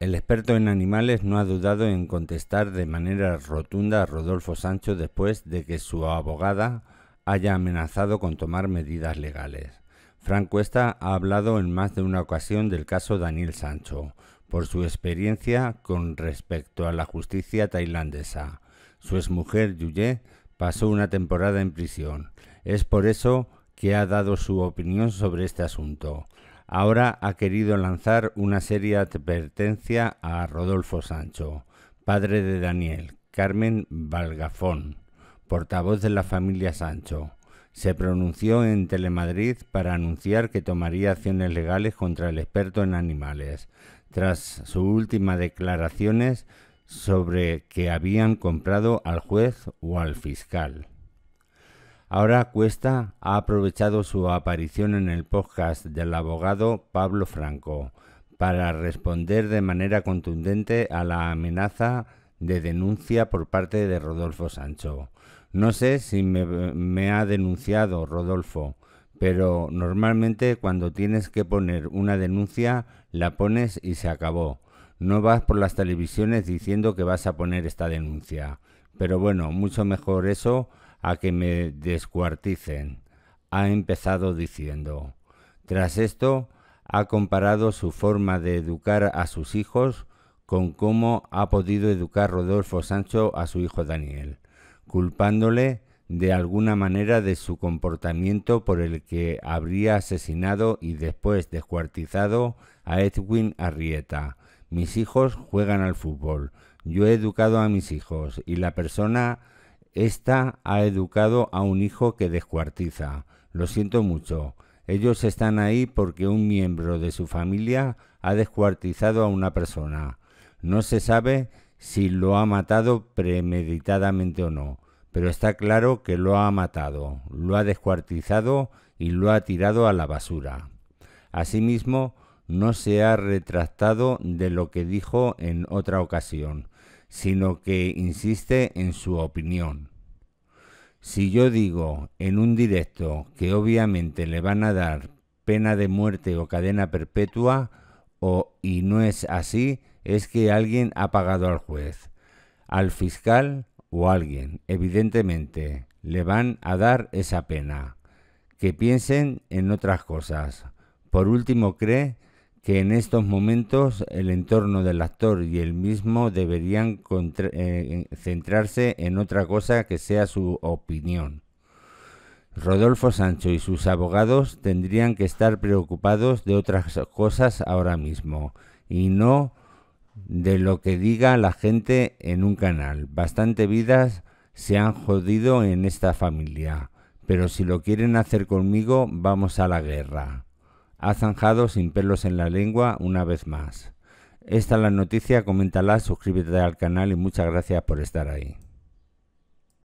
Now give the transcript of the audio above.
El experto en animales no ha dudado en contestar de manera rotunda a Rodolfo Sancho después de que su abogada haya amenazado con tomar medidas legales. Frank Cuesta ha hablado en más de una ocasión del caso Daniel Sancho, por su experiencia con respecto a la justicia tailandesa. Su exmujer Yuye pasó una temporada en prisión. Es por eso que ha dado su opinión sobre este asunto ahora ha querido lanzar una seria advertencia a Rodolfo Sancho, padre de Daniel, Carmen Valgafón, portavoz de la familia Sancho. Se pronunció en Telemadrid para anunciar que tomaría acciones legales contra el experto en animales, tras sus últimas declaraciones sobre que habían comprado al juez o al fiscal. Ahora Cuesta ha aprovechado su aparición en el podcast del abogado Pablo Franco para responder de manera contundente a la amenaza de denuncia por parte de Rodolfo Sancho. No sé si me, me ha denunciado Rodolfo, pero normalmente cuando tienes que poner una denuncia, la pones y se acabó. No vas por las televisiones diciendo que vas a poner esta denuncia. Pero bueno, mucho mejor eso a que me descuarticen, ha empezado diciendo. Tras esto, ha comparado su forma de educar a sus hijos con cómo ha podido educar Rodolfo Sancho a su hijo Daniel, culpándole de alguna manera de su comportamiento por el que habría asesinado y después descuartizado a Edwin Arrieta. Mis hijos juegan al fútbol, yo he educado a mis hijos y la persona esta ha educado a un hijo que descuartiza. Lo siento mucho. Ellos están ahí porque un miembro de su familia ha descuartizado a una persona. No se sabe si lo ha matado premeditadamente o no, pero está claro que lo ha matado, lo ha descuartizado y lo ha tirado a la basura. Asimismo, no se ha retractado de lo que dijo en otra ocasión, sino que insiste en su opinión. Si yo digo en un directo que obviamente le van a dar pena de muerte o cadena perpetua, o y no es así, es que alguien ha pagado al juez, al fiscal o alguien, evidentemente, le van a dar esa pena. Que piensen en otras cosas. Por último, cree que en estos momentos el entorno del actor y el mismo deberían eh, centrarse en otra cosa que sea su opinión. Rodolfo Sancho y sus abogados tendrían que estar preocupados de otras cosas ahora mismo y no de lo que diga la gente en un canal. Bastante vidas se han jodido en esta familia, pero si lo quieren hacer conmigo, vamos a la guerra ha zanjado sin pelos en la lengua una vez más. Esta es la noticia, coméntala, suscríbete al canal y muchas gracias por estar ahí.